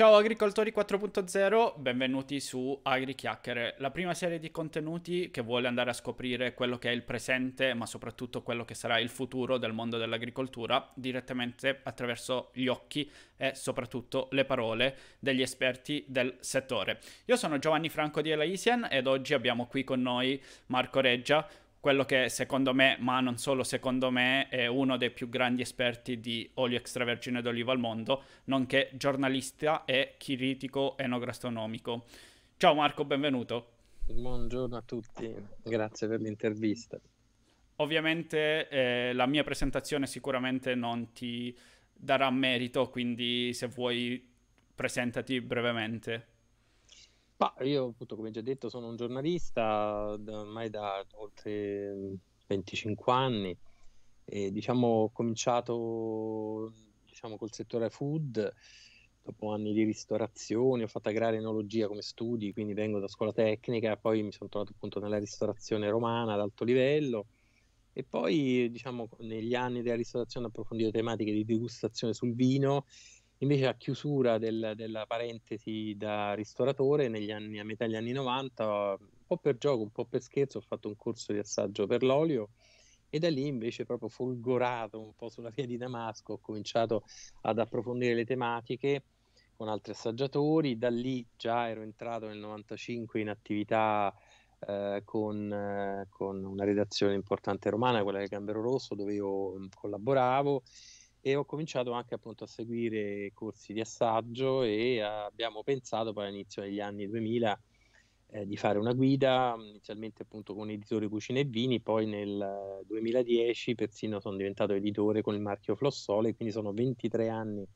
Ciao agricoltori 4.0, benvenuti su AgriChiacchere, la prima serie di contenuti che vuole andare a scoprire quello che è il presente, ma soprattutto quello che sarà il futuro del mondo dell'agricoltura, direttamente attraverso gli occhi e soprattutto le parole degli esperti del settore. Io sono Giovanni Franco di Elaisian ed oggi abbiamo qui con noi Marco Reggia, quello che secondo me, ma non solo secondo me, è uno dei più grandi esperti di olio extravergine d'oliva al mondo, nonché giornalista e critico enogastronomico. Ciao Marco, benvenuto. Buongiorno a tutti, grazie per l'intervista. Ovviamente eh, la mia presentazione sicuramente non ti darà merito, quindi se vuoi presentati brevemente. Ma io, appunto, come già detto, sono un giornalista ormai da oltre 25 anni e diciamo ho cominciato diciamo, col settore food dopo anni di ristorazione, ho fatto agraria-enologia come studi, quindi vengo da scuola tecnica, poi mi sono trovato appunto nella ristorazione romana ad alto livello e poi diciamo negli anni della ristorazione ho approfondito tematiche di degustazione sul vino Invece a chiusura del, della parentesi da ristoratore, anni, a metà degli anni 90, un po' per gioco, un po' per scherzo, ho fatto un corso di assaggio per l'olio e da lì invece proprio folgorato un po' sulla via di Damasco ho cominciato ad approfondire le tematiche con altri assaggiatori, da lì già ero entrato nel 95 in attività eh, con, eh, con, una redazione importante romana, quella del Gambero Rosso, dove io mm, collaboravo e ho cominciato anche appunto a seguire corsi di assaggio e abbiamo pensato poi all'inizio degli anni 2000 eh, di fare una guida, inizialmente appunto con editore Cucine e Vini, poi nel 2010 persino sono diventato editore con il marchio Flossole, quindi sono 23 anni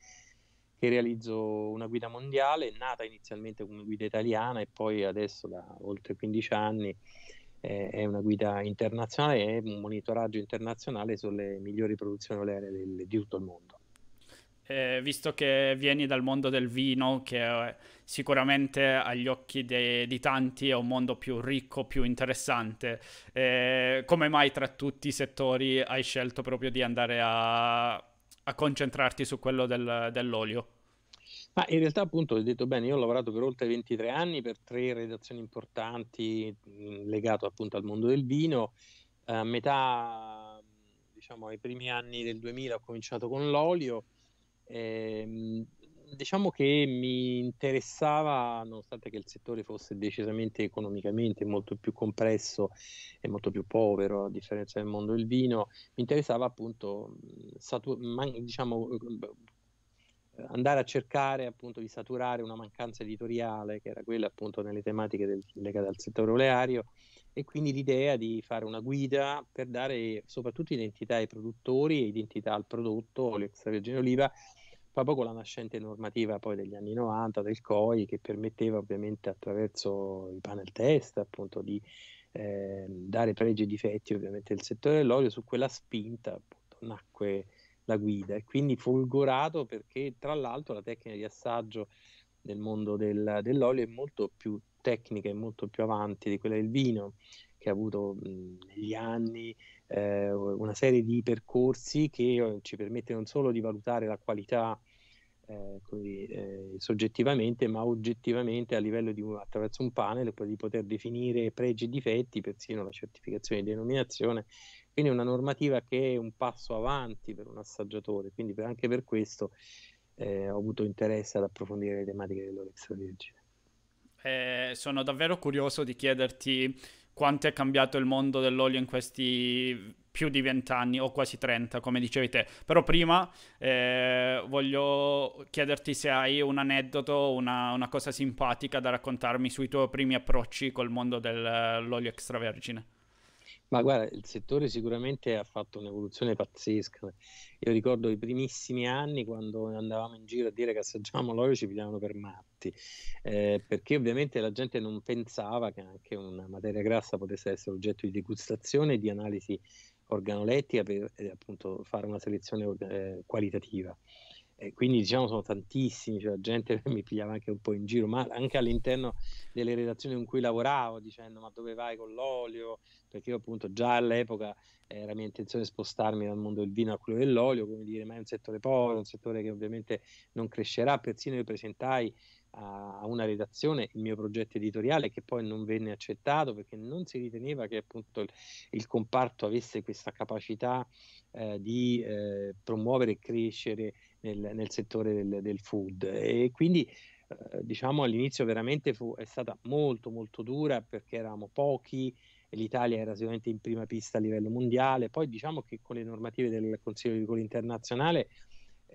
che realizzo una guida mondiale, nata inizialmente come guida italiana e poi adesso da oltre 15 anni è una guida internazionale e un monitoraggio internazionale sulle migliori produzioni oleare del, di tutto il mondo. Eh, visto che vieni dal mondo del vino, che eh, sicuramente agli occhi de- di tanti è un mondo più ricco, più interessante, eh, come mai tra tutti i settori hai scelto proprio di andare a, a concentrarti su quello del- dell'olio? Ma in realtà appunto hai detto bene, io ho lavorato per oltre 23 anni per tre redazioni importanti mm, legate appunto al mondo del vino. A metà, diciamo, ai primi anni del 2000 ho cominciato con l'olio. E, ehm, diciamo che mi interessava, nonostante che il settore fosse decisamente economicamente molto più compresso e molto più povero a differenza del mondo del vino, mi interessava appunto mm, satu- man- diciamo, andare a cercare appunto di saturare una mancanza editoriale che era quella appunto nelle tematiche del, legate al settore oleario e quindi l'idea di fare una guida per dare soprattutto identità ai produttori e identità al prodotto olio extravergine oliva proprio con la nascente normativa poi degli anni 90 del COI che permetteva ovviamente attraverso i panel test appunto di eh, dare pregi e difetti ovviamente del settore dell'olio su quella spinta appunto nacque la guida e quindi folgorato perché tra l'altro la tecnica di assaggio nel mondo del, dell'olio è molto più tecnica e molto più avanti di quella del vino che ha avuto mh, mhmm, negli anni eh, una serie di percorsi che eh, ci permette non solo di valutare la qualità eh, così, eh, soggettivamente ma oggettivamente a livello di attraverso un panel di poter definire pregi e difetti persino la certificazione di denominazione quindi è una normativa che è un passo avanti per un assaggiatore, quindi per, anche per questo eh, ho avuto interesse ad approfondire le tematiche dell'Orex Vergine. Eh, sono davvero curioso di chiederti quanto è cambiato il mondo dell'olio in questi più di vent'anni o quasi 30, come dicevi te. Però prima eh, voglio chiederti se hai un aneddoto, una, una, cosa simpatica da raccontarmi sui tuoi primi approcci col mondo dell'olio extravergine. Ma guarda, il settore sicuramente ha fatto un'evoluzione pazzesca. Io ricordo i primissimi anni quando andavamo in giro a dire che assaggiavamo l'olio ci pigliavano per matti, eh, perché ovviamente la gente non pensava che anche una materia grassa potesse essere oggetto di degustazione e di analisi organolettica per eh, appunto fare una selezione eh, qualitativa e quindi diciamo sono tantissimi, cioè gente mi pigliava anche un po' in giro, ma anche all'interno delle redazioni con cui lavoravo, dicendo ma dove vai con l'olio? Perché io appunto già all'epoca era mia intenzione spostarmi dal mondo del vino a quello dell'olio, come dire, ma è un settore povero, un settore che ovviamente non crescerà, persino io presentai a una redazione il mio progetto editoriale che poi non venne accettato perché non si riteneva che appunto il, il comparto avesse questa capacità eh, di eh, promuovere e crescere nel, nel settore del, del, food e quindi eh, diciamo all'inizio veramente fu, è stata molto molto dura perché eravamo pochi l'Italia era sicuramente in prima pista a livello mondiale poi diciamo che con le normative del Consiglio di Volo Internazionale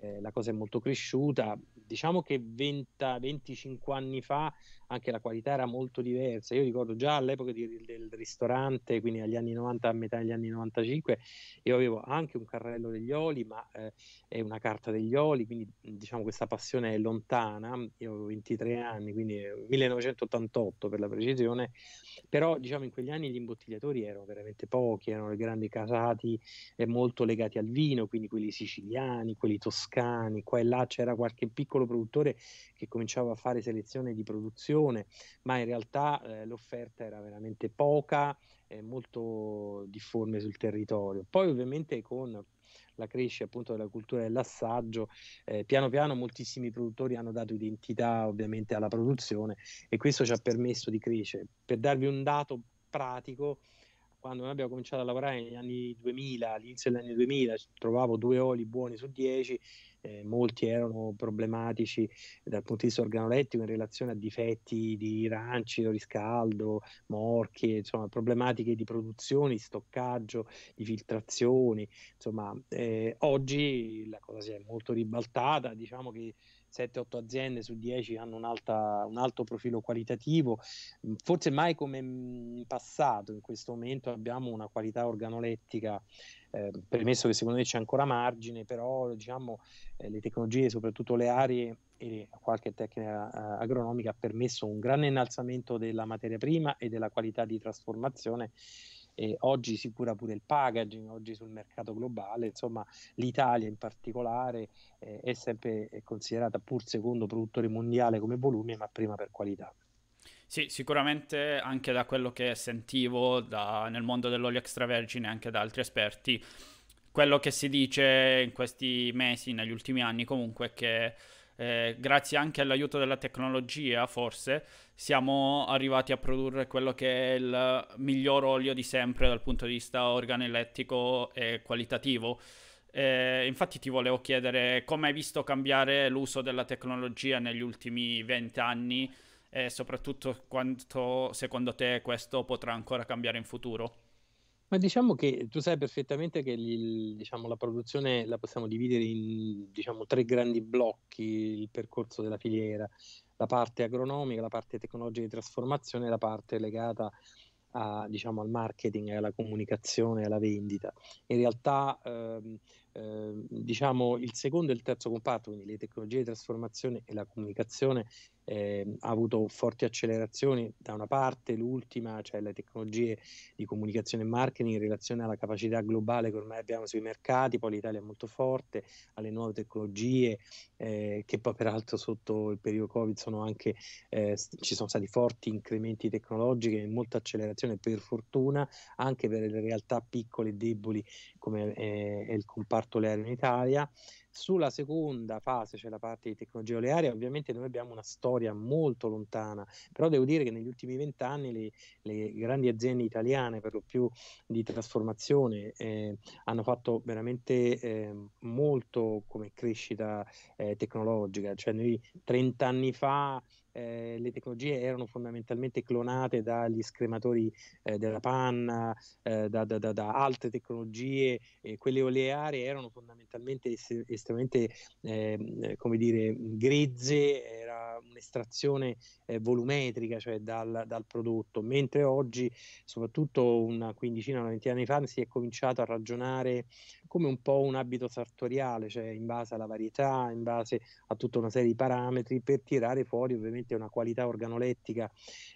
eh, la cosa è molto cresciuta. Diciamo che 20-25 anni fa anche la qualità era molto diversa. Io ricordo già all'epoca di, del ristorante, quindi agli anni 90, a metà degli anni 95, io avevo anche un carrello degli oli, ma eh, è una carta degli oli, quindi diciamo questa passione è lontana. Io avevo 23 anni, quindi 1988 eh, per la precisione, però diciamo in quegli anni gli imbottigliatori erano veramente pochi, erano i grandi casati eh, molto legati al vino, quindi quelli siciliani, quelli toscani toscani, qua e là c'era qualche piccolo produttore che cominciava a fare selezione di produzione, ma in realtà eh, l'offerta era veramente poca, e molto difforme sul territorio. Poi ovviamente con la crescita appunto della cultura dell'assaggio, eh, piano piano moltissimi produttori hanno dato identità ovviamente alla produzione e questo ci ha permesso di crescere. Per darvi un dato pratico, quando noi abbiamo cominciato a lavorare negli anni 2000, all'inizio degli anni 2000, trovavo due oli buoni su dieci, eh, molti erano problematici dal punto di vista organolettico in relazione a difetti di rancido, riscaldo, morchie, insomma problematiche di produzione, di stoccaggio, di filtrazioni. Insomma, eh, oggi la cosa si è molto ribaltata, diciamo che 7-8 aziende su 10 hanno un alto profilo qualitativo, mm, forse mai come in passato, in questo momento abbiamo una qualità organolettica, eh, premesso che secondo me c'è ancora margine, però diciamo, eh, le tecnologie, soprattutto le aree e qualche tecnica eh, agronomica ha permesso un grande innalzamento della materia prima e della qualità di trasformazione e oggi si cura pure il packaging, oggi sul mercato globale, insomma l'Italia in particolare eh, è sempre considerata pur secondo produttore mondiale come volume, ma prima per qualità. Sì, sicuramente anche da quello che sentivo da, nel mondo dell'olio extravergine e anche da altri esperti, quello che si dice in questi mesi, negli ultimi anni comunque, è che eh, grazie anche all'aiuto della tecnologia forse siamo arrivati a produrre quello che è il miglior olio di sempre dal punto di vista organolettico e qualitativo. Eh, infatti ti volevo chiedere come hai visto cambiare l'uso della tecnologia negli ultimi 20 anni e soprattutto quanto secondo te questo potrà ancora cambiare in futuro? Ma diciamo che tu sai perfettamente che il, diciamo, la produzione la possiamo dividere in diciamo, tre grandi blocchi, il percorso della filiera, la parte agronomica, la parte tecnologica di trasformazione e la parte legata a, diciamo, al marketing, alla comunicazione, alla vendita. In realtà ehm, ehm, diciamo, il secondo e il terzo comparto, quindi le tecnologie di trasformazione e la comunicazione, eh, ha avuto forti accelerazioni da una parte, l'ultima, cioè le tecnologie di comunicazione e marketing in relazione alla capacità globale che ormai abbiamo sui mercati, poi l'Italia è molto forte, alle nuove tecnologie eh, che poi peraltro sotto il periodo Covid sono anche, eh, ci sono stati forti incrementi tecnologici e molta accelerazione per fortuna anche per le realtà piccole e deboli come eh, è il comparto l'aereo in Italia. Sulla seconda fase, cioè la parte di tecnologia olearia, ovviamente noi abbiamo una storia molto lontana, però devo dire che negli ultimi vent'anni le, le, grandi aziende italiane, per lo più di trasformazione, eh, hanno fatto veramente eh, molto come crescita eh, tecnologica, cioè noi 30 anni fa eh, le tecnologie erano fondamentalmente clonate dagli scrematori eh, della panna, eh, da, da, da, da, altre tecnologie, quelle oleare erano fondamentalmente es- estremamente, ehm, come dire, grezze, era un'estrazione eh, volumetrica, cioè dal, dal, prodotto, mentre oggi, soprattutto una quindicina, una ventina di anni fa, si è cominciato a ragionare come un po' un abito sartoriale, cioè in base alla varietà, in base a tutta una serie di parametri per tirare fuori ovviamente veramente una qualità organolettica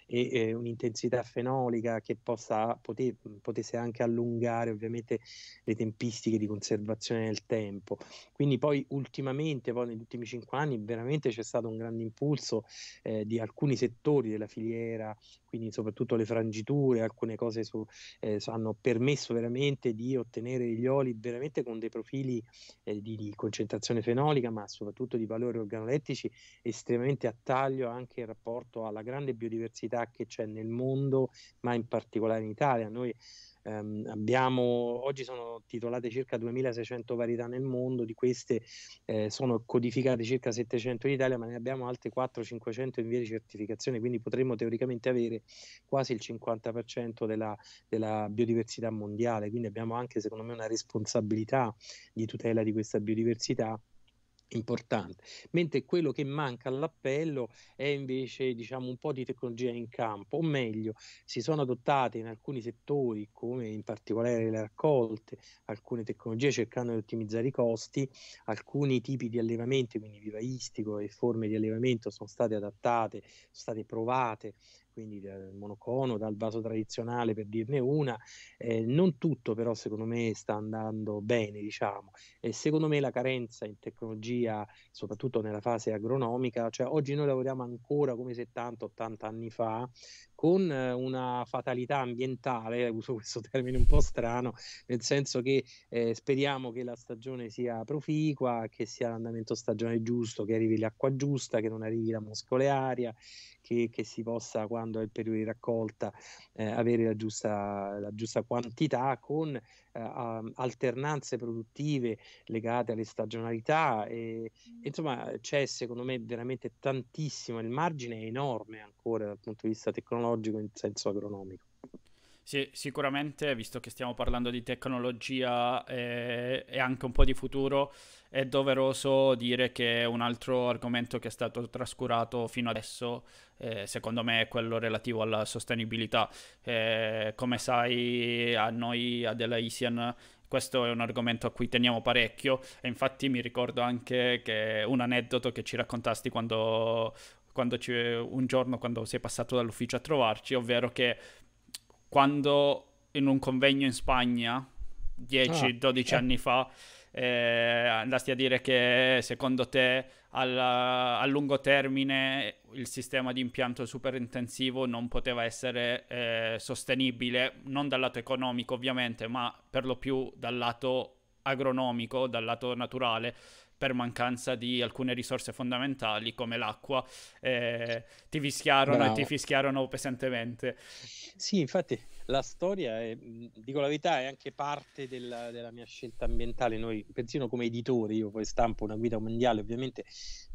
e eh, un'intensità fenolica che possa, pote, potesse anche allungare ovviamente le tempistiche di conservazione nel tempo. Quindi poi ultimamente, poi negli ultimi cinque anni, veramente c'è stato un grande impulso eh, di alcuni settori della filiera, quindi soprattutto le frangiture, alcune cose su, eh, hanno permesso veramente di ottenere gli oli veramente con dei profili eh, di, di concentrazione fenolica, ma soprattutto di valori organolettici estremamente a taglio anche anche in rapporto alla grande biodiversità che c'è nel mondo, ma in particolare in Italia. Noi ehm, abbiamo, oggi sono titolate circa 2600 varietà nel mondo, di queste eh, sono codificate circa 700 in Italia, ma ne abbiamo altre 400-500 in via di certificazione, quindi potremmo teoricamente avere quasi il 50% della, della biodiversità mondiale, quindi abbiamo anche secondo me una responsabilità di tutela di questa biodiversità importante, mentre quello che manca all'appello è invece diciamo, un po' di tecnologia in campo, o meglio, si sono adottate in alcuni settori, come in particolare le raccolte, alcune tecnologie cercando di ottimizzare i costi, alcuni tipi di allevamento, quindi vivaistico e forme di allevamento sono state adattate, sono state provate quindi dal monocono, dal vaso tradizionale per dirne una. Eh, non tutto però secondo me sta andando bene, diciamo, e secondo me la carenza in tecnologia, soprattutto nella fase agronomica, cioè oggi noi lavoriamo ancora come 70-80 anni fa, con eh, una fatalità ambientale, uso questo termine un po' strano, nel senso che eh, speriamo che la stagione sia proficua, che sia l'andamento stagionale giusto, che arrivi l'acqua giusta, che non arrivi la muscolaria, che, che, si possa, quando è il periodo di raccolta, eh, avere la giusta, la giusta, quantità con eh, alternanze produttive legate alle stagionalità. E, mm. insomma, c'è secondo me veramente tantissimo, il margine è enorme ancora dal punto di vista tecnologico tecnologico in senso agronomico. Sì, sicuramente, visto che stiamo parlando di tecnologia e, eh, e, anche un po' di futuro, è doveroso dire che un altro argomento che è stato trascurato fino adesso, eh, secondo me, è quello relativo alla sostenibilità. Eh, come sai, a noi, a della ISIAN, questo è un argomento a cui teniamo parecchio e infatti mi ricordo anche che un aneddoto che ci raccontasti quando quando un giorno quando sei passato dall'ufficio a trovarci, ovvero che quando in un convegno in Spagna 10-12 ah, eh. anni fa eh, andasti a dire che secondo te alla, a lungo termine il sistema di impianto superintensivo non poteva essere eh, sostenibile, non dal lato economico ovviamente, ma per lo più dal lato agronomico, dal lato naturale, per mancanza di alcune risorse fondamentali come l'acqua, eh, ti fischiarono Bravo. e ti fischiarono pesantemente. Sì, infatti la storia è, dico la verità, è anche parte della, della mia scelta ambientale. Noi, persino come editori, io poi stampo una guida mondiale, ovviamente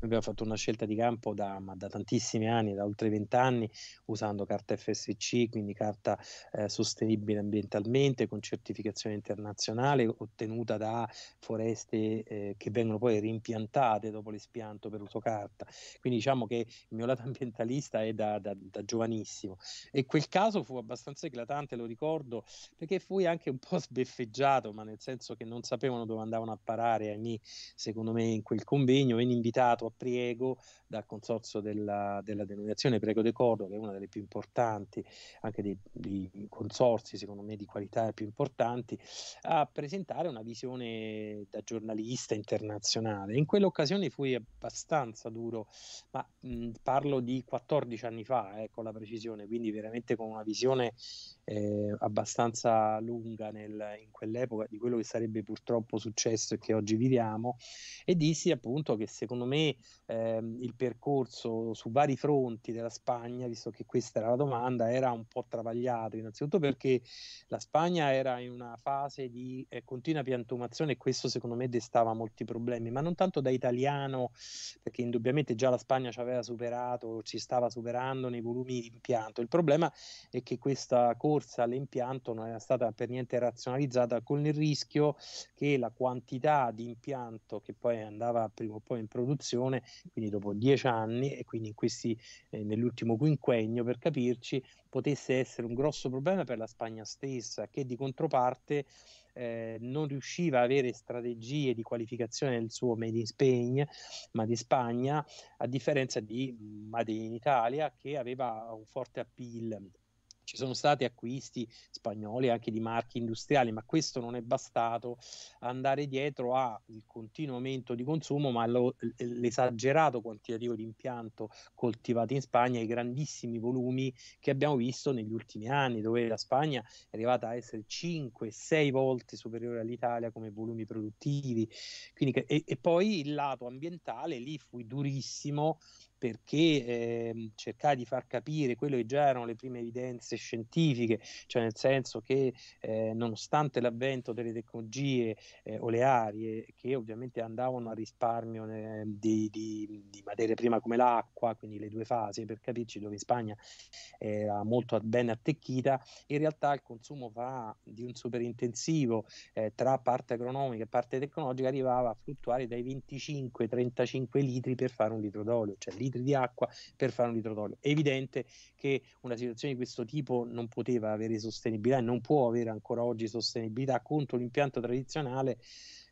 abbiamo fatto una scelta di campo da, da tantissimi anni, da oltre vent'anni, usando carta FSC, quindi carta eh, sostenibile ambientalmente, con certificazione internazionale ottenuta da foreste eh, che vengono poi rimpiantate dopo l'espianto per uso carta. Quindi diciamo che il mio lato ambientalista è da, da, da giovanissimo. E quel caso fu abbastanza eclatante importante, lo ricordo, perché fui anche un po' sbeffeggiato, ma nel senso che non sapevano dove andavano a parare, ahimè, secondo me, in quel convegno. Veni invitato a Priego dal consorzio della, della denominazione Priego de Cordo, che è una delle più importanti, anche dei, dei consorzi, secondo me, di qualità più importanti, a presentare una visione da giornalista internazionale. In quell'occasione fui abbastanza duro, ma mh, parlo di 14 anni fa, eh, con la precisione, quindi veramente con una visione eh, abbastanza lunga nel, in quell'epoca di quello che sarebbe purtroppo successo e che oggi viviamo e dissi appunto che secondo me ehm, il percorso su vari fronti della Spagna, visto che questa era la domanda, era un po' travagliato innanzitutto perché la Spagna era in una fase di eh, continua piantumazione e questo secondo me destava molti problemi, ma non tanto da italiano perché indubbiamente già la Spagna ci aveva superato, ci stava superando nei volumi di impianto, il problema è che questa corsa corsa all'impianto non era stata per niente razionalizzata con il rischio che la quantità di impianto che poi andava prima o poi in produzione, quindi dopo dieci anni e quindi in questi, eh, nell'ultimo quinquennio per capirci, potesse essere un grosso problema per la Spagna stessa che di controparte eh, non riusciva a avere strategie di qualificazione del suo Made in Spain, ma di Spagna, a differenza di mm, Made in Italia che aveva un forte appeal ci sono stati acquisti spagnoli anche di marchi industriali, ma questo non è bastato andare dietro al continuo aumento di consumo, ma allo, l'esagerato quantitativo di impianto coltivato in Spagna, i grandissimi volumi che abbiamo visto negli ultimi anni, dove la Spagna è arrivata a essere 5-6 volte superiore all'Italia come volumi produttivi. Quindi, e, e poi il lato ambientale, lì fu durissimo perché eh, cercare di far capire quello che già erano le prime evidenze scientifiche, cioè nel senso che eh, nonostante l'avvento delle tecnologie eh, olearie che ovviamente andavano a risparmio eh, di, di, di, materia prima come l'acqua, quindi le due fasi per capirci dove in Spagna era molto ben attecchita, in realtà il consumo fa, di un superintensivo eh, tra parte agronomica e parte tecnologica arrivava a fluttuare dai 25-35 litri per fare un litro d'olio, cioè litri di acqua per fare un litro d'olio. È evidente che una situazione di questo tipo non poteva avere sostenibilità e non può avere ancora oggi sostenibilità contro l'impianto tradizionale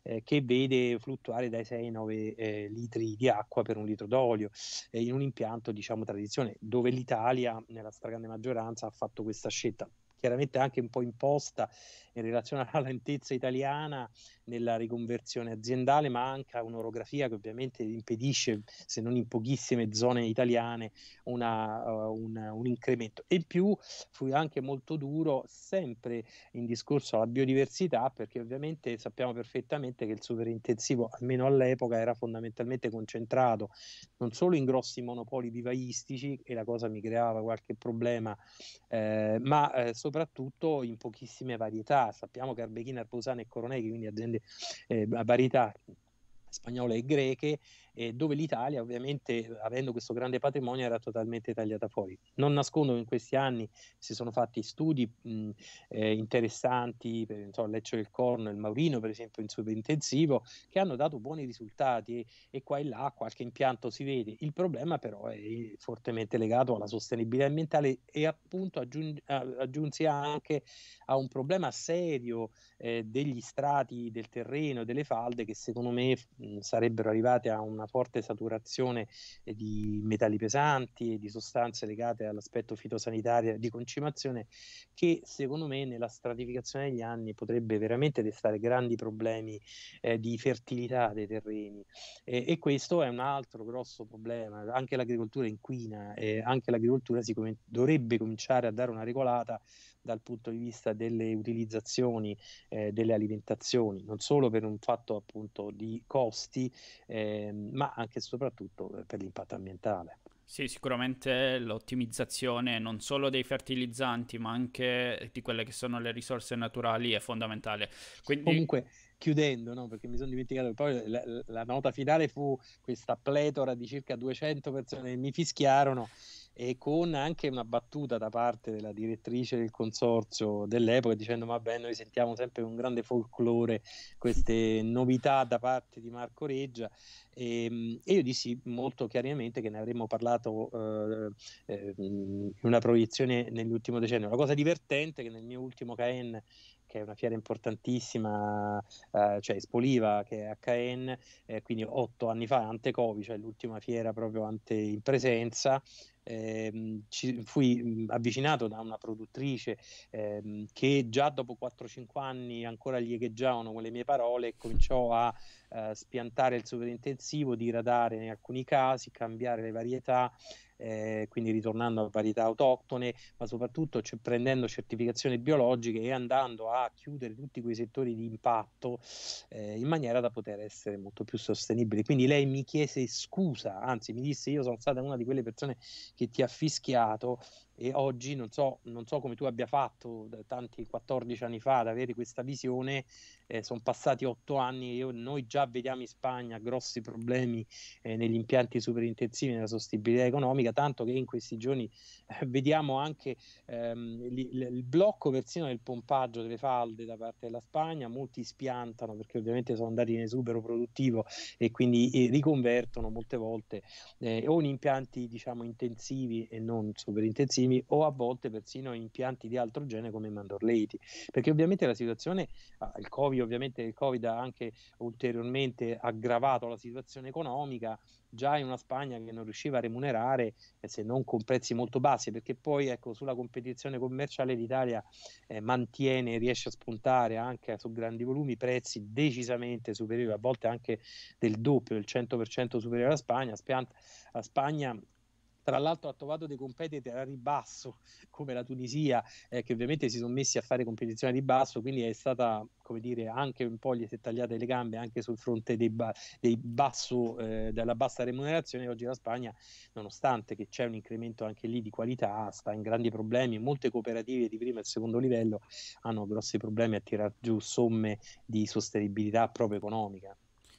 eh, che vede fluttuare dai 6 ai 9 eh, litri di acqua per un litro d'olio eh, in un impianto diciamo tradizione dove l'Italia nella stragrande maggioranza ha fatto questa scelta chiaramente anche un po' imposta in relazione alla lentezza italiana nella riconversione aziendale, ma anche a un'orografia che ovviamente impedisce, se non in pochissime zone italiane, una, uh, un, un, incremento. E in più fui anche molto duro sempre in discorso alla biodiversità, perché ovviamente sappiamo perfettamente che il superintensivo, almeno all'epoca, era fondamentalmente concentrato non solo in grossi monopoli vivaistici, e la cosa mi creava qualche problema, eh, ma eh, soprattutto in pochissime varietà. Sappiamo che Arbechina, Arbosana e Coronei, quindi aziende eh, Baritati, spagnola e greche, eh, dove l'Italia ovviamente avendo questo grande patrimonio era totalmente tagliata fuori. Non nascondo che in questi anni si sono fatti studi mh, eh, interessanti, per insomma, Lecce del Corno e il Maurino per esempio in superintensivo, che hanno dato buoni risultati e, e, qua e là qualche impianto si vede. Il problema però è fortemente legato alla sostenibilità ambientale e appunto aggiung- aggiunsi anche a un problema serio eh, degli strati del terreno, delle falde che secondo me sarebbero arrivate a una forte saturazione eh, di metalli pesanti e di sostanze legate all'aspetto fitosanitario di concimazione che secondo me nella stratificazione degli anni potrebbe veramente destare grandi problemi eh, di fertilità dei terreni e, e, questo è un altro grosso problema, anche l'agricoltura inquina e anche l'agricoltura si com- dovrebbe cominciare a dare una regolata dal punto di vista delle utilizzazioni eh, delle alimentazioni, non solo per un fatto appunto di costi, eh, ma anche e soprattutto eh, per l'impatto ambientale. Sì, sicuramente l'ottimizzazione non solo dei fertilizzanti, ma anche di quelle che sono le risorse naturali è fondamentale. Quindi... Comunque, chiudendo, no? perché mi sono dimenticato poi la, la, nota finale fu questa pletora di circa 200 persone che mi fischiarono e con anche una battuta da parte della direttrice del consorzio dell'epoca dicendo vabbè noi sentiamo sempre un grande folklore queste novità da parte di Marco Reggia e, ehm, e io dissi molto chiaramente che ne avremmo parlato eh, ehm, in una proiezione nell'ultimo decennio la cosa divertente è che nel mio ultimo Caen che è una fiera importantissima, eh, cioè Spoliva, che è a Caen, eh, quindi otto anni fa, ante Covid, cioè l'ultima fiera proprio ante in presenza, eh, ci, fui mhmm, avvicinato da una produttrice eh, che già dopo 4-5 anni ancora gli echeggiavano con le mie parole e cominciò a eh, spiantare il superintensivo, diradare in alcuni casi, cambiare le varietà eh, quindi ritornando a varietà autoctone, ma soprattutto c- prendendo certificazioni biologiche e andando a chiudere tutti quei settori di impatto eh, in maniera da poter essere molto più sostenibili. Quindi lei mi chiese scusa, anzi mi disse io sono stata una di quelle persone che ti ha fischiato e oggi non so, non so, come tu abbia fatto tanti 14 anni fa ad avere questa visione, eh, sono passati 8 anni e noi già vediamo in Spagna grossi problemi eh, negli impianti superintensivi, nella sostenibilità economica, tanto che in questi giorni eh, vediamo anche ehm, il, il blocco persino del pompaggio delle falde da parte della Spagna, molti spiantano perché ovviamente sono andati in esubero produttivo e quindi eh, riconvertono molte volte eh, o in impianti diciamo intensivi e non superintensivi microfilmi o a volte persino impianti di altro genere come i mandorleiti, perché ovviamente la situazione, ah, il COVID, ovviamente il COVID ha anche ulteriormente aggravato la situazione economica, già in una Spagna che non riusciva a remunerare eh, se non con prezzi molto bassi, perché poi ecco, sulla competizione commerciale l'Italia eh, mantiene, riesce a spuntare anche su grandi volumi prezzi decisamente superiori, a volte anche del doppio, del 100% superiore alla Spagna. la Spagna tra l'altro ha trovato dei competitor a ribasso come la Tunisia eh, che ovviamente si sono messi a fare competizione a ribasso quindi è stata come dire anche un po' gli si è tagliate le gambe anche sul fronte dei, ba- dei basso, eh, della bassa remunerazione oggi la Spagna nonostante che c'è un incremento anche lì di qualità sta in grandi problemi molte cooperative di primo e secondo livello hanno grossi problemi a tirar giù somme di sostenibilità proprio economica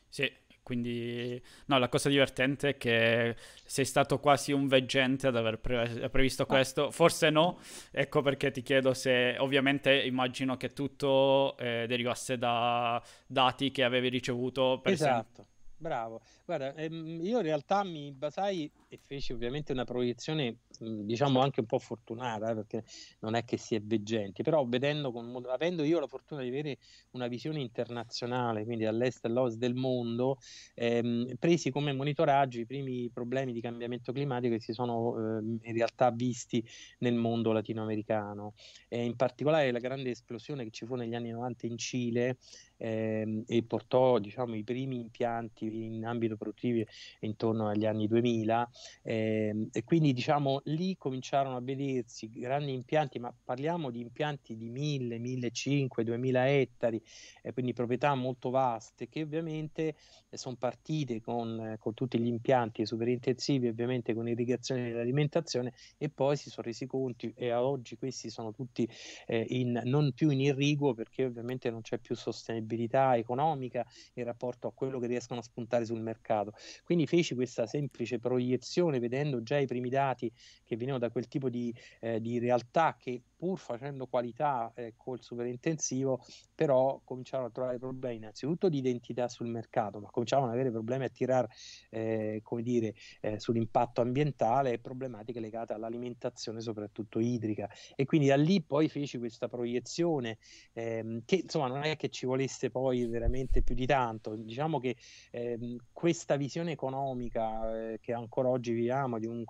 sì quindi, no, la cosa divertente è che sei stato quasi un veggente ad aver pre- previsto ah. questo. Forse no, ecco perché ti chiedo se, ovviamente, immagino che tutto eh, derivasse da dati che avevi ricevuto. Per esatto, esempio. bravo. Guarda, ehm, io in realtà mi basai e feci ovviamente una proiezione diciamo anche un po' fortunata eh, perché non è che si è veggenti però vedendo con, avendo io la fortuna di avere una visione internazionale quindi dall'est e all'ovest del mondo ehm, presi come monitoraggio i primi problemi di cambiamento climatico che si sono ehm, in realtà visti nel mondo latinoamericano e in particolare la grande esplosione che ci fu negli anni 90 in Cile ehm, e portò diciamo i primi impianti in ambito produttivo intorno agli anni 2000 eh, e quindi diciamo lì cominciarono a vedersi grandi impianti, ma parliamo di impianti di 1000, 1500, 2000 ettari, eh, quindi proprietà molto vaste che ovviamente eh, sono partite con, eh, con, tutti gli impianti superintensivi, ovviamente con irrigazione e alimentazione e poi si sono resi conti e a oggi questi sono tutti eh, in, non più in irriguo perché ovviamente non c'è più sostenibilità economica in rapporto a quello che riescono a spuntare sul mercato. Quindi feci questa semplice proiezione situazione, vedendo già i primi dati che venivano da quel tipo di, eh, di realtà che pur facendo qualità eh, col superintensivo, però cominciavano a trovare problemi innanzitutto di identità sul mercato, ma cominciavano ad avere problemi a tirare, eh, come dire, eh, sull'impatto ambientale e problematiche legate all'alimentazione, soprattutto idrica. E quindi da lì poi feci questa proiezione ehm, che insomma non è che ci volesse poi veramente più di tanto, diciamo che ehm, questa visione economica eh, che ancora oggi oggi viviamo, di un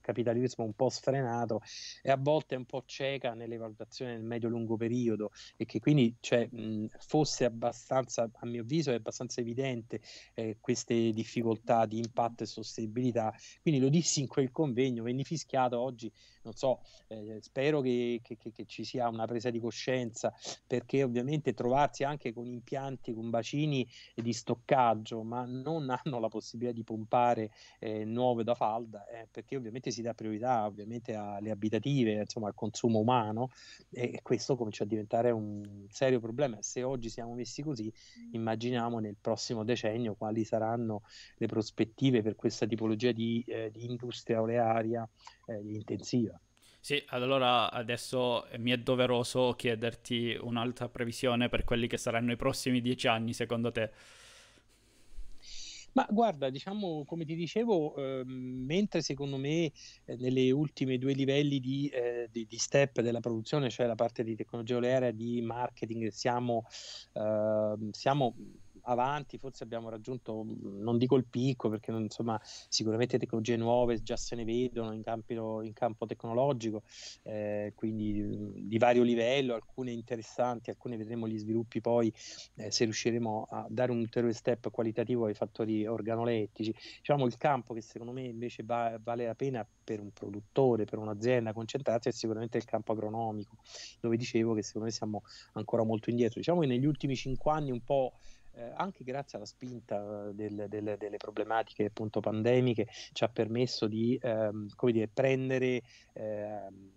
capitalismo un po' sfrenato e a volte un po' cieca nelle valutazioni nel medio-lungo periodo e che quindi cioè, mh, fosse abbastanza, a mio avviso, è abbastanza evidente eh, queste difficoltà di impatto e sostenibilità. Quindi lo dissi in quel convegno, venni fischiato oggi, non so, eh, spero che, che, che, che ci sia una presa di coscienza perché ovviamente trovarsi anche con impianti, con bacini di stoccaggio, ma non hanno la possibilità di pompare eh, nuovo muove da falda, eh, perché ovviamente si dà priorità alle abitative, insomma, al consumo umano e questo comincia a diventare un serio problema. Se oggi siamo messi così, immaginiamo nel prossimo decennio quali saranno le prospettive per questa tipologia di, eh, di industria olearia eh, intensiva. Sì, allora adesso mi è doveroso chiederti un'altra previsione per quelli che saranno i prossimi dieci anni, secondo te? Ma guarda, diciamo, come ti dicevo, eh, mentre secondo me eh, nelle ultime due livelli di, eh, di, di, step della produzione, cioè la parte di tecnologia olearia e di marketing, siamo, ehm, siamo avanti, forse abbiamo raggiunto, mm, non dico il picco, perché insomma, sicuramente tecnologie nuove già se ne vedono in, campo, in campo tecnologico, eh, quindi mm, di vario livello, alcune interessanti, alcune vedremo gli sviluppi poi eh, se riusciremo a dare un ulteriore step qualitativo ai fattori organolettici. Diciamo il campo che secondo me invece va, vale la pena per un produttore, per un'azienda concentrarsi è sicuramente il campo agronomico, dove dicevo che secondo me siamo ancora molto indietro. Diciamo che negli ultimi cinque anni un po' eh, anche grazie alla spinta eh, del, del, delle problematiche appunto pandemiche, ci ha permesso di ehm, come dire, prendere ehm,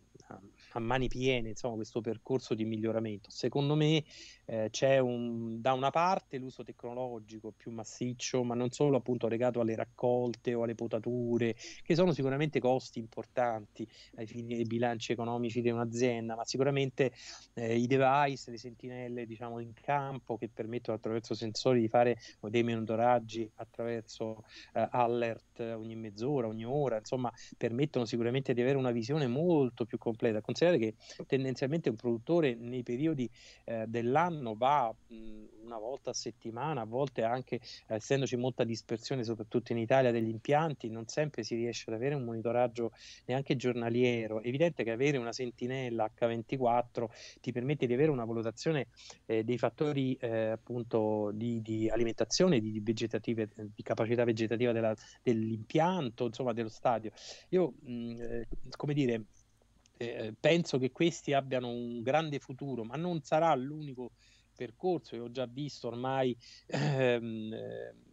a mani piene insomma, questo percorso di miglioramento. Secondo me eh, c'è un, da una parte l'uso tecnologico più massiccio, ma non solo appunto legato alle raccolte o alle potature, che sono sicuramente costi importanti ai fini dei bilanci economici di un'azienda, ma sicuramente eh, i device, le sentinelle diciamo in campo che permettono attraverso sensori di fare dei monitoraggi attraverso eh, alert ogni mezz'ora, ogni ora, insomma permettono sicuramente di avere una visione molto più completa. Con considerare che tendenzialmente un produttore nei periodi eh, dell'anno va mh, una volta a settimana, a volte anche eh, essendoci molta dispersione, soprattutto in Italia, degli impianti, non sempre si riesce ad avere un monitoraggio neanche giornaliero. È evidente che avere una sentinella H24 ti permette di avere una valutazione eh, dei fattori eh, appunto di, di, alimentazione, di, vegetative, eh, di capacità vegetativa della, dell'impianto, insomma dello stadio. Io, mh, eh, come dire, eh, penso che questi abbiano un grande futuro, ma non sarà l'unico percorso. Io ho già visto ormai ehm,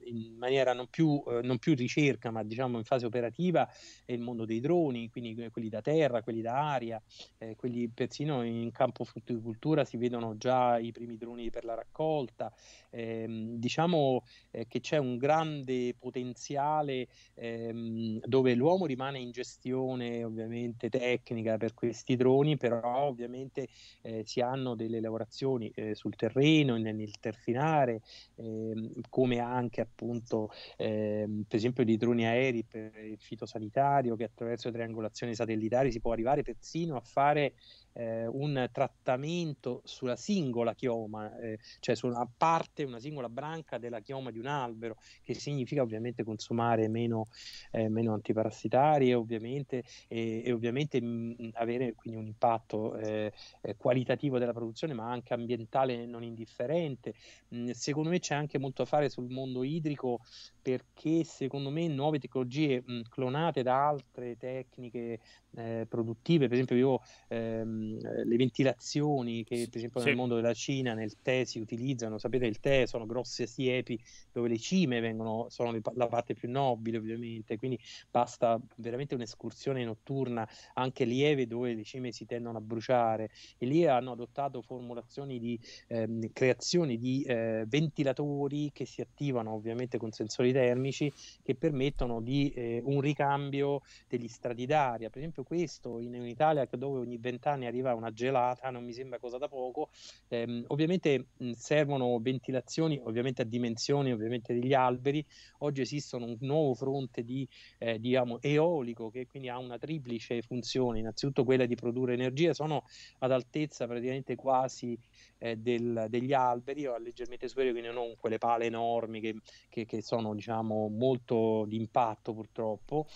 in maniera non più, eh, non più, ricerca, ma diciamo in fase operativa, è il mondo dei droni, quindi eh, quelli da terra, quelli da aria, eh, quelli persino in campo frutticoltura si vedono già i primi droni per la raccolta. Ehm, diciamo eh, che c'è un grande potenziale ehm, dove l'uomo rimane in gestione ovviamente tecnica per questi droni, però ovviamente eh, si hanno delle lavorazioni eh, sul terreno, nell'interfinare, ehm, come anche appunto appunto ehm, per esempio di droni aerei per il fitosanitario che attraverso triangolazioni satellitari si può arrivare persino a fare eh, un trattamento sulla singola chioma, eh, cioè su una parte, una singola branca della chioma di un albero, che significa ovviamente consumare meno, eh, meno antiparassitari e ovviamente, e ovviamente mh, mm, avere quindi un impatto eh, eh, qualitativo della produzione, ma anche ambientale non indifferente. Mh, mm, secondo me c'è anche molto a fare sul mondo idrico perché secondo me nuove tecnologie mh, mm, clonate da altre tecniche eh, produttive, per esempio io ehm, le ventilazioni che per esempio sì. nel mondo della Cina nel tè si utilizzano, sapete il tè sono grosse siepi dove le cime vengono, sono le, la parte più nobile ovviamente, quindi basta veramente un'escursione notturna anche lieve dove le cime si tendono a bruciare e lì hanno adottato formulazioni di ehm, creazioni di eh, ventilatori che si attivano ovviamente con sensori termici che permettono di eh, un ricambio degli strati d'aria, per esempio questo in un'Italia dove ogni vent'anni arriva una gelata, non mi sembra cosa da poco. Eh, ovviamente mh, servono ventilazioni, ovviamente a dimensioni ovviamente degli alberi. Oggi esistono un nuovo fronte di eh, diciamo, eolico che quindi ha una triplice funzione, innanzitutto quella di produrre energia, sono ad altezza praticamente quasi eh, del, degli alberi o leggermente superiore, quindi non quelle pale enormi che, che, che sono diciamo molto d'impatto purtroppo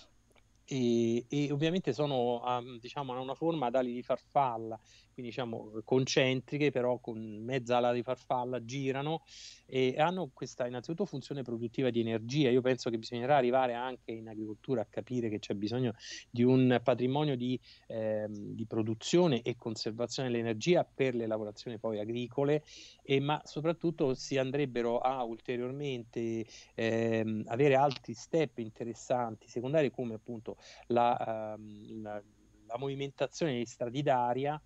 e, e ovviamente sono, um, diciamo, hanno una forma ad ali di farfalla quindi diciamo concentriche, però con mezza ala di farfalla, girano e hanno questa innanzitutto funzione produttiva di energia. Io penso che bisognerà arrivare anche in agricoltura a capire che c'è bisogno di un patrimonio di, eh, di produzione e conservazione dell'energia per le lavorazioni poi agricole, e, ma soprattutto si andrebbero a ulteriormente eh, avere altri step interessanti, secondari come appunto la, eh, la la movimentazione di stradidaria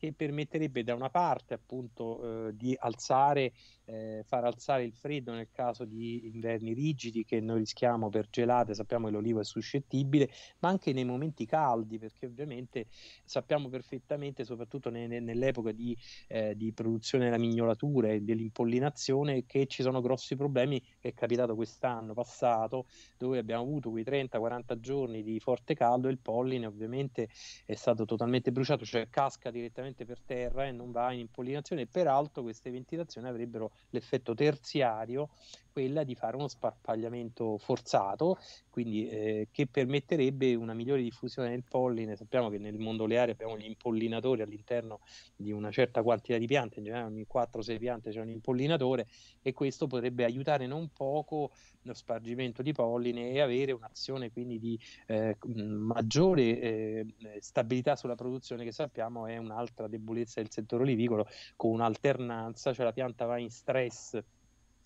che permetterebbe da una parte appunto eh, di alzare eh, far alzare il freddo nel caso di inverni rigidi che noi rischiamo per gelate, sappiamo che l'olivo è suscettibile, ma anche nei momenti caldi, perché ovviamente sappiamo perfettamente, soprattutto ne, ne, nell'epoca di, eh, di, produzione della mignolatura e dell'impollinazione, che ci sono grossi problemi che è capitato quest'anno passato, dove abbiamo avuto quei 30-40 giorni di forte caldo e il polline ovviamente è stato totalmente bruciato, cioè casca direttamente per terra e non va in impollinazione, peraltro queste ventilazioni avrebbero l'effetto terziario quella di fare uno sparpagliamento forzato, quindi eh, che permetterebbe una migliore diffusione del polline. Sappiamo che nel mondo oleario abbiamo gli impollinatori all'interno di una certa quantità di piante, in generale ogni 4-6 piante c'è un impollinatore e questo potrebbe aiutare non poco lo spargimento di polline e avere un'azione quindi di eh, maggiore eh, stabilità sulla produzione che sappiamo è un'altra debolezza del settore olivicolo con un'alternanza, cioè la pianta va in stress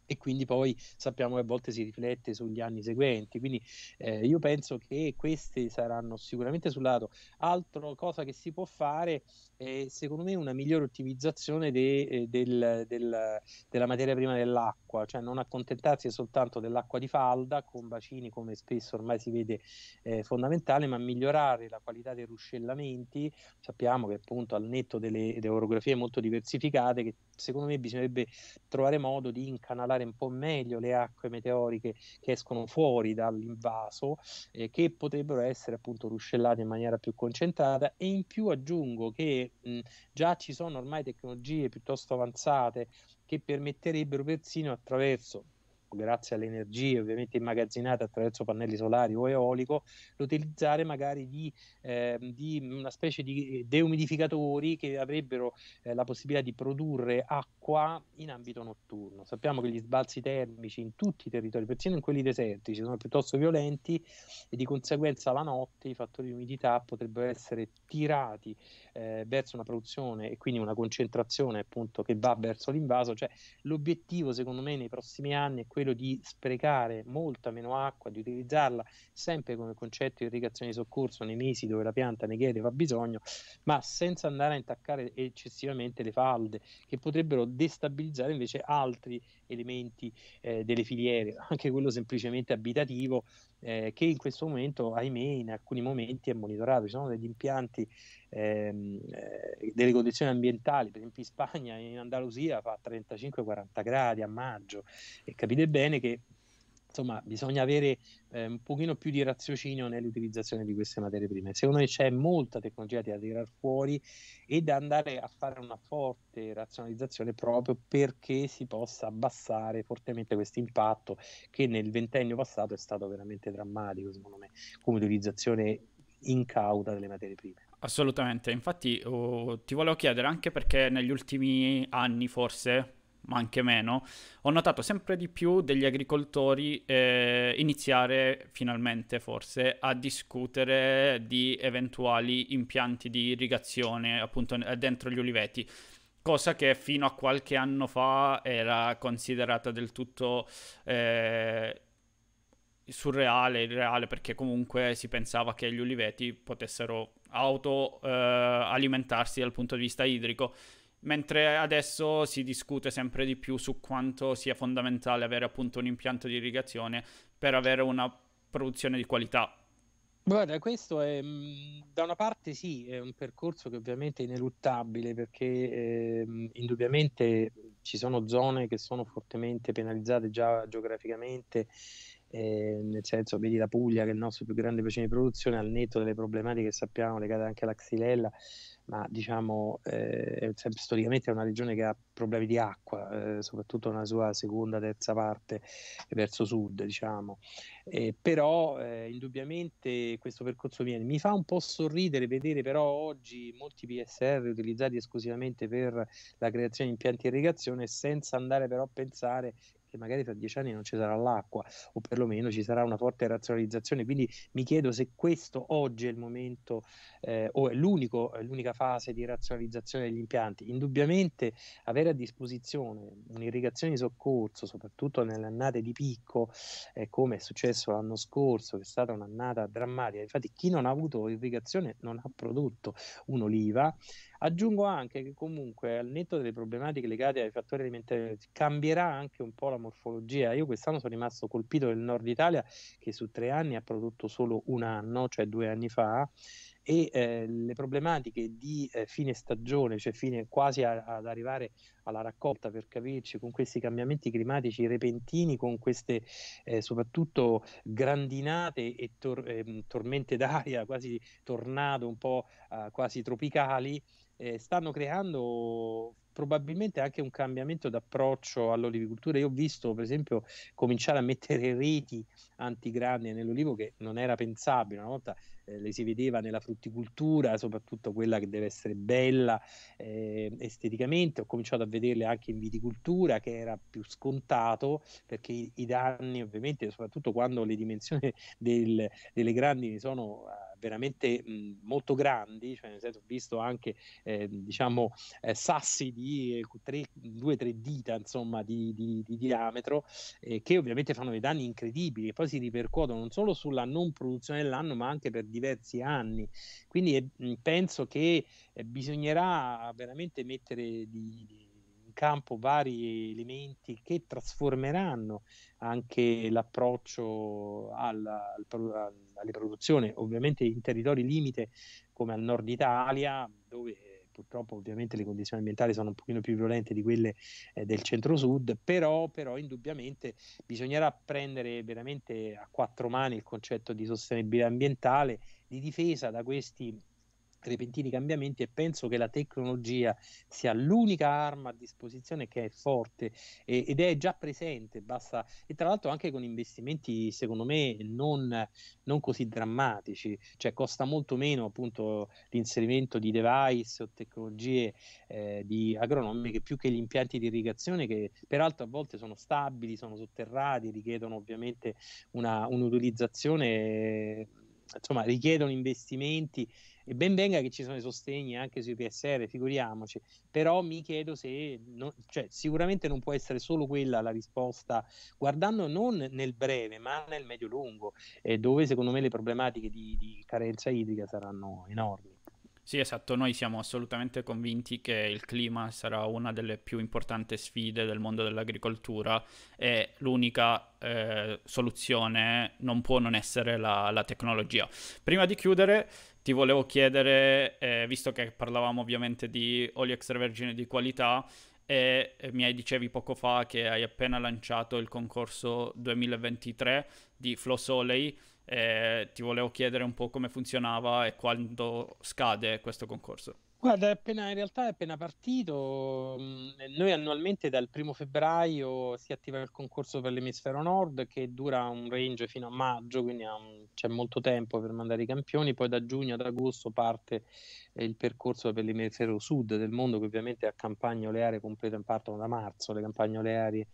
e quindi poi sappiamo che a volte si riflette sugli anni seguenti. Quindi eh, io penso che questi saranno sicuramente sul lato. Altra cosa che si può fare è secondo me una migliore ottimizzazione de, eh, del, del, della materia prima dell'acqua dell'acqua, cioè non accontentarsi soltanto dell'acqua di falda con bacini come spesso ormai si vede eh, fondamentale, ma migliorare la qualità dei ruscellamenti. Sappiamo che appunto al netto delle, delle orografie molto diversificate, che secondo me bisognerebbe trovare modo di incanalare un po' meglio le acque meteoriche che escono fuori dall'invaso, eh, che potrebbero essere appunto ruscellate in maniera più concentrata. E in più aggiungo che mh, già ci sono ormai tecnologie piuttosto avanzate che permetterebbero persino attraverso grazie alle energie ovviamente immagazzinate attraverso pannelli solari o eolico, l'utilizzare magari di, eh, di una specie di eh, deumidificatori che avrebbero eh, la possibilità di produrre acqua in ambito notturno. Sappiamo che gli sbalzi termici in tutti i territori, persino in quelli desertici, sono piuttosto violenti e di conseguenza la notte i fattori di umidità potrebbero essere tirati eh, verso una produzione e quindi una concentrazione appunto che va verso l'invaso. Cioè l'obiettivo secondo me nei prossimi anni è quello quello di sprecare molta meno acqua, di utilizzarla sempre come concetto di irrigazione di soccorso nei mesi dove la pianta ne chiede bisogno, ma senza andare a intaccare eccessivamente le falde che potrebbero destabilizzare invece altri elementi eh, delle filiere, anche quello semplicemente abitativo eh, che in questo momento, ahimè, in alcuni momenti è monitorato. Ci sono degli impianti, ehm, eh, delle condizioni ambientali, per esempio in Spagna, in Andalusia fa 35-40 gradi a maggio e capite bene che insomma, bisogna avere eh, un pochino più di raziocinio nell'utilizzazione di queste materie prime. Secondo me c'è molta tecnologia da tirar fuori e da andare a fare una forte razionalizzazione proprio perché si possa abbassare fortemente questo impatto che nel ventennio passato è stato veramente drammatico, secondo me, come utilizzazione incauta delle materie prime. Assolutamente, infatti oh, ti volevo chiedere anche perché negli ultimi anni forse ma anche meno, ho notato sempre di più degli agricoltori eh, iniziare finalmente forse a discutere di eventuali impianti di irrigazione appunto eh, dentro gli uliveti cosa che fino a qualche anno fa era considerata del tutto eh, surreale, irreale, perché comunque si pensava che gli uliveti potessero autoalimentarsi eh, dal punto di vista idrico mentre adesso si discute sempre di più su quanto sia fondamentale avere appunto un impianto di irrigazione per avere una produzione di qualità. Guarda, questo è mm, da una parte sì, è un percorso che ovviamente è ineluttabile perché eh, indubbiamente ci sono zone che sono fortemente penalizzate già geograficamente eh, nel senso vedi la Puglia che è il nostro più grande bacino di produzione al netto delle problematiche che sappiamo legate anche alla xylella ma diciamo eh, storicamente è una regione che ha problemi di acqua eh, soprattutto nella sua seconda terza parte verso sud diciamo eh, però eh, indubbiamente questo percorso viene mi fa un po' sorridere vedere però oggi molti PSR utilizzati esclusivamente per la creazione di impianti di irrigazione senza andare però a pensare perché magari tra dieci anni non ci sarà l'acqua o perlomeno ci sarà una forte razionalizzazione. Quindi mi chiedo se questo oggi è il momento eh, o è, l'unico, è l'unica fase di razionalizzazione degli impianti. Indubbiamente avere a disposizione un'irrigazione di soccorso, soprattutto nelle annate di picco, eh, come è successo l'anno scorso, che è stata un'annata drammatica. Infatti chi non ha avuto irrigazione non ha prodotto un'oliva Aggiungo anche che comunque al netto delle problematiche legate ai fattori alimentari cambierà anche un po' la morfologia. Io quest'anno sono rimasto colpito del nord Italia che su tre anni ha prodotto solo un anno, cioè due anni fa, e eh, le problematiche di eh, fine stagione, cioè fine quasi a, ad arrivare alla raccolta per capirci con questi cambiamenti climatici repentini, con queste eh, soprattutto grandinate e tor- ehm, tormente d'aria, quasi tornado un po' ah, quasi tropicali, eh, stanno creando probabilmente anche un cambiamento d'approccio all'olivicoltura. Io ho visto, per esempio, cominciare a mettere reti antigrane nell'olivo che non era pensabile. Una volta eh, le si vedeva nella frutticoltura, soprattutto quella che deve essere bella eh, esteticamente. Ho cominciato a vederle anche in viticoltura, che era più scontato, perché i, i danni, ovviamente, soprattutto quando le dimensioni del, delle grandi sono. Eh, veramente mh, mhmm, molto grandi, cioè nel senso ho visto anche eh, diciamo eh, sassi di eh, due o tre dita insomma di, di, di diametro eh, che ovviamente fanno dei danni incredibili e poi si ripercuotono non solo sulla non produzione dell'anno ma anche per diversi anni. Quindi eh, penso che eh, bisognerà veramente mettere di, di campo vari elementi che trasformeranno anche l'approccio alla, alle produzioni, ovviamente in territori limite come al nord Italia, dove purtroppo ovviamente le condizioni ambientali sono un pochino più violente di quelle eh, del centro-sud, però, però, indubbiamente bisognerà prendere veramente a quattro mani il concetto di sostenibilità ambientale, di difesa da questi repentini cambiamenti e penso che la tecnologia sia l'unica arma a disposizione che è forte e, ed è già presente, basta, e tra l'altro anche con investimenti secondo me non, non così drammatici, cioè costa molto meno appunto l'inserimento di device o tecnologie eh, di agronomiche più che gli impianti di irrigazione che peraltro a volte sono stabili, sono sotterrati, richiedono ovviamente una, un'utilizzazione, insomma richiedono investimenti e ben venga che ci sono i sostegni anche sui PSR, figuriamoci, però mi chiedo se, no, cioè, sicuramente non può essere solo quella la risposta, guardando non nel breve ma nel medio-lungo, eh, dove secondo me le problematiche di, di carenza idrica saranno enormi. Sì, esatto, noi siamo assolutamente convinti che il clima sarà una delle più importanti sfide del mondo dell'agricoltura e l'unica eh, soluzione non può non essere la, la tecnologia. Prima di chiudere, ti volevo chiedere, eh, visto che parlavamo ovviamente di olio extravergine di qualità, e mi hai dicevi poco fa che hai appena lanciato il concorso 2023 di Flow Soleil. Eh, ti volevo chiedere un po' come funzionava e quando scade questo concorso. Guarda, appena, in realtà è appena partito. Mm, noi annualmente dal primo febbraio si attiva il concorso per l'emisfero nord che dura un range fino a maggio, quindi un- c'è molto tempo per mandare i campioni. Poi da giugno ad agosto parte eh, il percorso per l'emisfero sud del mondo, che ovviamente ha campagne oleari complete, partono da marzo le campagne oleari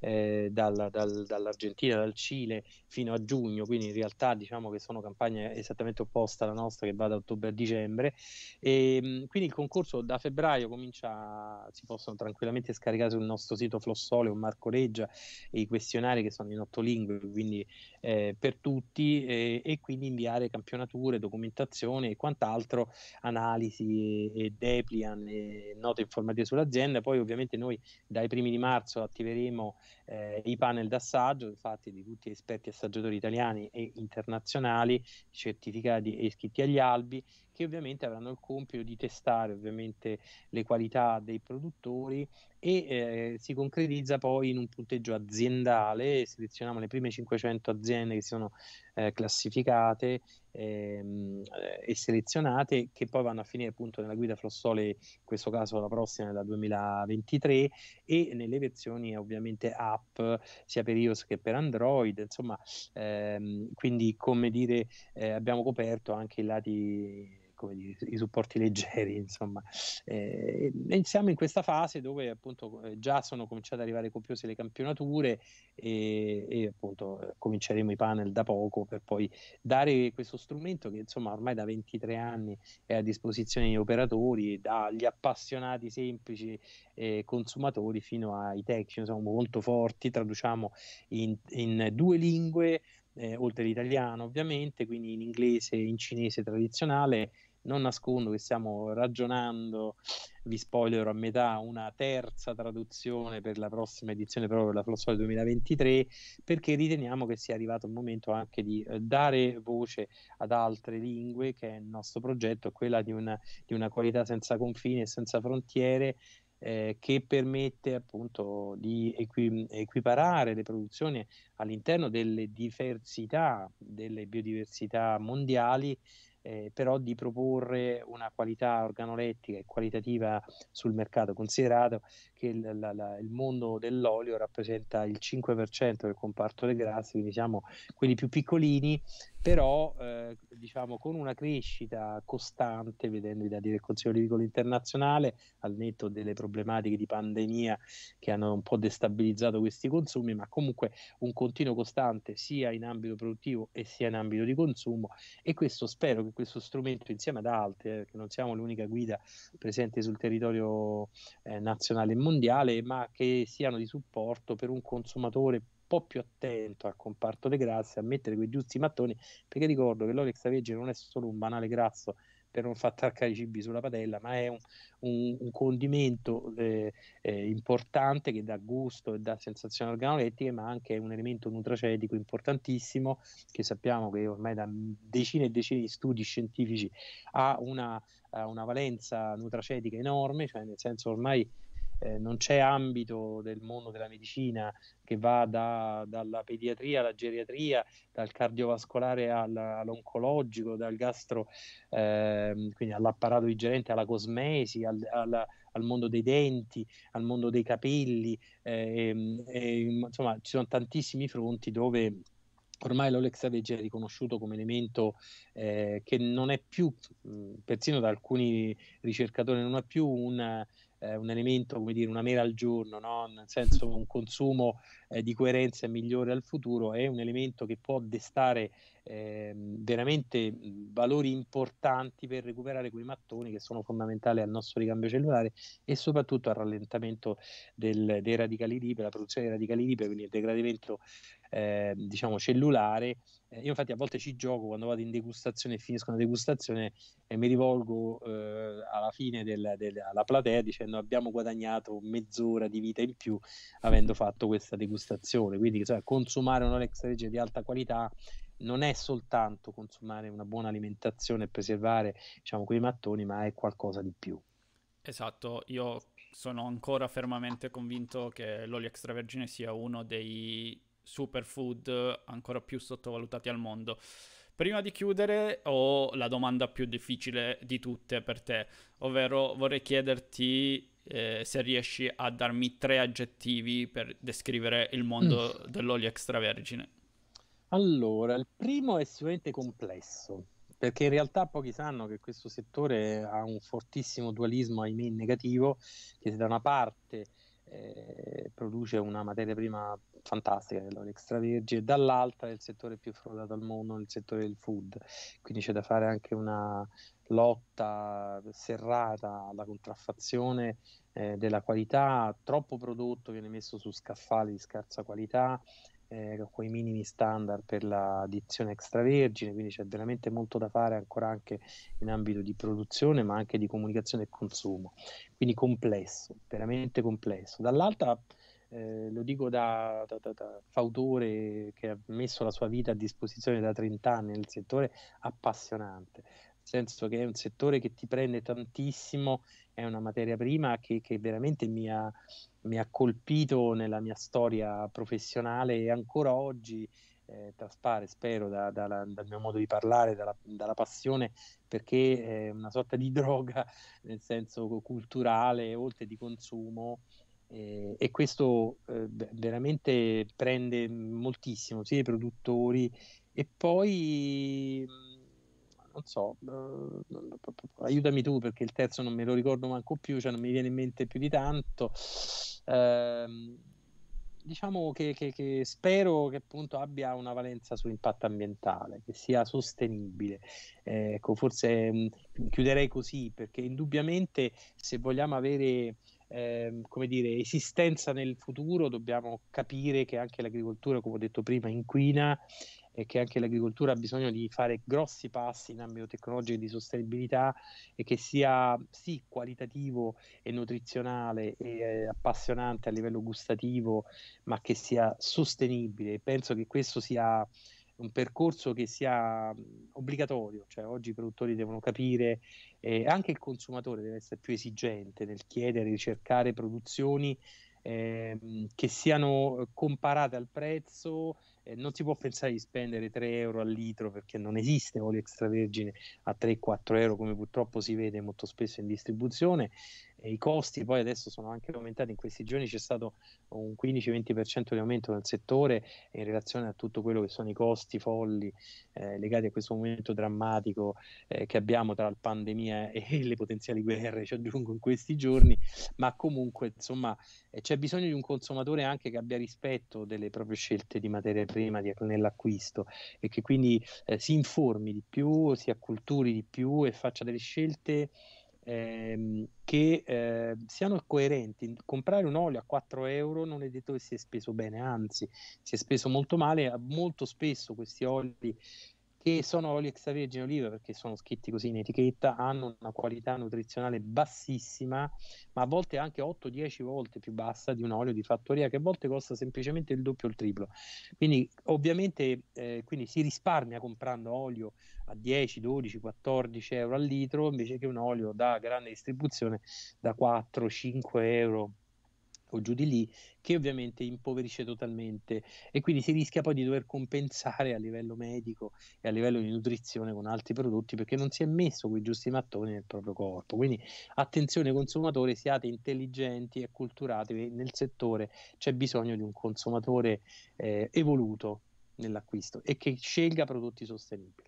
eh, dal, dal, dall'Argentina, dal Cile fino a giugno, quindi in realtà diciamo che sono campagne esattamente opposte alla nostra che va da ottobre a dicembre. E, ehm, quindi il concorso da febbraio comincia, si possono tranquillamente scaricare sul nostro sito Flossole o Marco Reggia i questionari che sono in otto lingue, quindi eh, per tutti eh, e quindi inviare campionature, documentazione e quant'altro, analisi e, e deplian e note informative sull'azienda. Poi ovviamente noi dai primi di marzo attiveremo eh, i panel d'assaggio fatti di tutti esperti e assaggiatori italiani e internazionali certificati e iscritti agli albi che ovviamente avranno il compito di testare ovviamente le qualità dei produttori e eh, si concretizza poi in un punteggio aziendale, selezioniamo le prime 500 aziende che sono eh, classificate ehm, eh, e selezionate che poi vanno a finire appunto nella guida Flossole, in questo caso la prossima è la 2023 e nelle versioni ovviamente app sia per iOS che per Android, insomma ehm, quindi come dire eh, abbiamo coperto anche i lati come dire, i supporti leggeri, insomma. Eh, e siamo in questa fase dove appunto eh, già sono cominciate ad arrivare copiose le campionature e, e appunto eh, cominceremo i panel da poco per poi dare questo strumento che insomma ormai da 23 anni è a disposizione degli operatori, dagli appassionati semplici eh, consumatori fino ai tecnici, insomma molto forti, traduciamo in, in due lingue. Eh, oltre l'italiano ovviamente, quindi in inglese e in cinese tradizionale, non nascondo che stiamo ragionando, vi spoilerò a metà, una terza traduzione per la prossima edizione, proprio per la Flossol 2023, perché riteniamo che sia arrivato il momento anche di eh, dare voce ad altre lingue, che è il nostro progetto, quella di una, di una qualità senza confini e senza frontiere. Eh, che permette appunto di equi- equiparare le produzioni all'interno delle diversità, delle biodiversità mondiali eh, però di proporre una qualità organolettica e qualitativa sul mercato, considerato che il, la, la, il mondo dell'olio rappresenta il 5% del comparto dei grassi, quindi siamo quelli più piccolini, però eh, diciamo con una crescita costante, vedendo i dati del Consiglio Olivicolo Internazionale, al netto delle problematiche di pandemia che hanno un po' destabilizzato questi consumi, ma comunque un continuo costante sia in ambito produttivo e sia in ambito di consumo e questo spero che questo strumento insieme ad altri, perché eh, non siamo l'unica guida presente sul territorio eh, nazionale e mondiale, ma che siano di supporto per un consumatore un po' più attento al comparto delle grasse, a mettere quei giusti mattoni, perché ricordo che l'olio extravergine non è solo un banale grasso, per non far attaccare i cibi sulla padella, ma è un, un, un condimento eh, eh, importante che dà gusto e dà sensazione al organolettiche, ma anche un elemento nutracetico importantissimo che sappiamo che ormai da decine e decine di studi scientifici ha una, ha una valenza nutracetica enorme, cioè nel senso ormai eh, non c'è ambito del mondo della medicina che va da, dalla pediatria alla geriatria, dal cardiovascolare al, all'oncologico, dal gastro, eh, quindi all'apparato digerente, alla cosmesi, al, alla, al, mondo dei denti, al mondo dei capelli, eh, e, insomma ci sono tantissimi fronti dove ormai l'Olex Savage è riconosciuto come elemento eh, che non è più, persino da alcuni ricercatori, non è più un eh, un elemento, come dire, una mela al giorno, no? nel senso un consumo eh, di coerenza migliore al futuro, è un elemento che può destare eh, veramente valori importanti per recuperare quei mattoni che sono fondamentali al nostro ricambio cellulare e soprattutto al rallentamento del, dei radicali liberi, la produzione dei radicali liberi, quindi il degradamento eh, diciamo cellulare. Eh, io infatti a volte ci gioco quando vado in degustazione e finisco una degustazione e mi rivolgo eh, alla fine del, del, alla platea dicendo abbiamo guadagnato mezz'ora di vita in più avendo fatto questa degustazione degustazione, quindi cioè, consumare un Orex Legge di alta qualità non è soltanto consumare una buona alimentazione e preservare diciamo, quei mattoni, ma è qualcosa di più. Esatto, io sono ancora fermamente convinto che l'olio extravergine sia uno dei superfood ancora più sottovalutati al mondo. Prima di chiudere ho la domanda più difficile di tutte per te, ovvero vorrei chiederti eh, se riesci a darmi tre aggettivi per descrivere il mondo mm. dell'olio extravergine. Allora, il primo è sicuramente complesso, perché in realtà pochi sanno che questo settore ha un fortissimo dualismo, ahimè, negativo, che se da una parte eh, produce una materia prima fantastica che l'olio extravergine, dall'altra è il settore più frodato al mondo, il settore del food, quindi c'è da fare anche una lotta serrata alla contraffazione eh, della qualità, troppo prodotto viene messo su scaffali di scarsa qualità, eh, con i minimi standard per la dizione extravergine, quindi c'è veramente molto da fare ancora anche in ambito di produzione, ma anche di comunicazione e consumo. Quindi complesso, veramente complesso. Dall'altra eh, lo dico da, da, da, da, fautore che ha messo la sua vita a disposizione da 30 anni nel settore, appassionante senso che è un settore che ti prende tantissimo, è una materia prima che, che veramente mi ha, mi ha, colpito nella mia storia professionale e ancora oggi eh, traspare, spero, da, da, da, dal mio modo di parlare, dalla, dalla, passione, perché è una sorta di droga nel senso culturale, oltre di consumo. Eh, e questo eh, veramente prende moltissimo sia i produttori e poi non so, eh, aiutami tu perché il terzo non me lo ricordo manco più, cioè non mi viene in mente più di tanto. Eh, diciamo che, che, che, spero che appunto abbia una valenza sull'impatto ambientale, che sia sostenibile. Eh, ecco, forse mh, mm, chiuderei così perché indubbiamente se vogliamo avere... Eh, come dire, esistenza nel futuro, dobbiamo capire che anche l'agricoltura, come ho detto prima, inquina e che anche l'agricoltura ha bisogno di fare grossi passi in ambito tecnologico e di sostenibilità e che sia sì qualitativo e nutrizionale e eh, appassionante a livello gustativo, ma che sia sostenibile. Penso che questo sia un percorso che sia obbligatorio, cioè oggi i produttori devono capire, eh, anche il consumatore deve essere più esigente nel chiedere, e ricercare produzioni ehm, che siano eh, comparate al prezzo, eh, non si può pensare di spendere 3 euro al litro perché non esiste olio extravergine a 3-4 euro come purtroppo si vede molto spesso in distribuzione i costi poi adesso sono anche aumentati in questi giorni c'è stato un 15-20% di aumento nel settore in relazione a tutto quello che sono i costi folli eh, legati a questo momento drammatico eh, che abbiamo tra la pandemia e le potenziali guerre ci aggiungo in questi giorni ma comunque insomma eh, c'è bisogno di un consumatore anche che abbia rispetto delle proprie scelte di materia prima di, nell'acquisto e che quindi eh, si informi di più si acculturi di più e faccia delle scelte ehm, che eh, siano coerenti. Comprare un olio a 4 euro non è detto che si è speso bene, anzi si è speso molto male, molto spesso questi oli che sono oli extravergine oliva perché sono scritti così in etichetta, hanno una qualità nutrizionale bassissima, ma a volte anche 8-10 volte più bassa di un olio di fattoria che a volte costa semplicemente il doppio o il triplo. Quindi ovviamente eh, quindi si risparmia comprando olio a 10, 12, 14 euro al litro invece che un olio da grande distribuzione da 4-5 euro o giù di lì, che ovviamente impoverisce totalmente e quindi si rischia poi di dover compensare a livello medico e a livello di nutrizione con altri prodotti perché non si è messo quei giusti mattoni nel proprio corpo. Quindi attenzione consumatore, siate intelligenti e acculturatevi nel settore, c'è bisogno di un consumatore eh, evoluto nell'acquisto e che scelga prodotti sostenibili.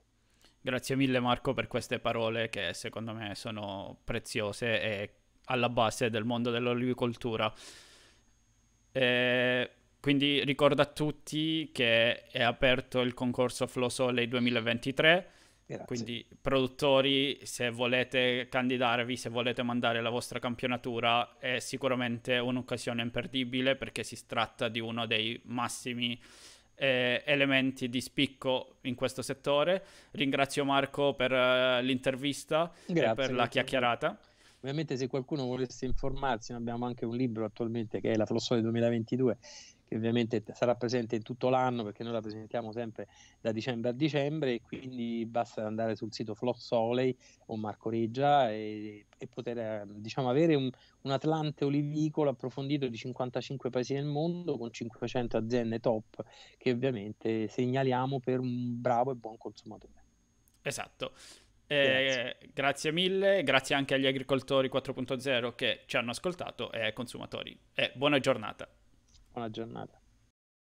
Grazie mille Marco per queste parole che secondo me sono preziose e alla base del mondo dell'olivicoltura. Eh, quindi ricordo a tutti che è aperto il concorso Flow Soleil 2023. Grazie. Quindi produttori, se volete candidarvi, se volete mandare la vostra campionatura, è sicuramente un'occasione imperdibile perché si tratta di uno dei massimi eh, elementi di spicco in questo settore. Ringrazio Marco per uh, l'intervista Grazie, e per la chiacchierata. Ovviamente se qualcuno volesse informarsi, abbiamo anche un libro attualmente che è La Flossole 2022, che ovviamente sarà presente in tutto l'anno perché noi la presentiamo sempre da dicembre a dicembre e quindi basta andare sul sito Flossolei o Marco Reggia e, e poter eh, diciamo, avere un, un Atlante olivicolo approfondito di 55 paesi del mondo con 500 aziende top che ovviamente segnaliamo per un bravo e buon consumatore. Esatto. Eh, grazie. grazie. mille, grazie anche agli agricoltori 4.0 che ci hanno ascoltato e ai consumatori. Eh, buona giornata. Buona giornata.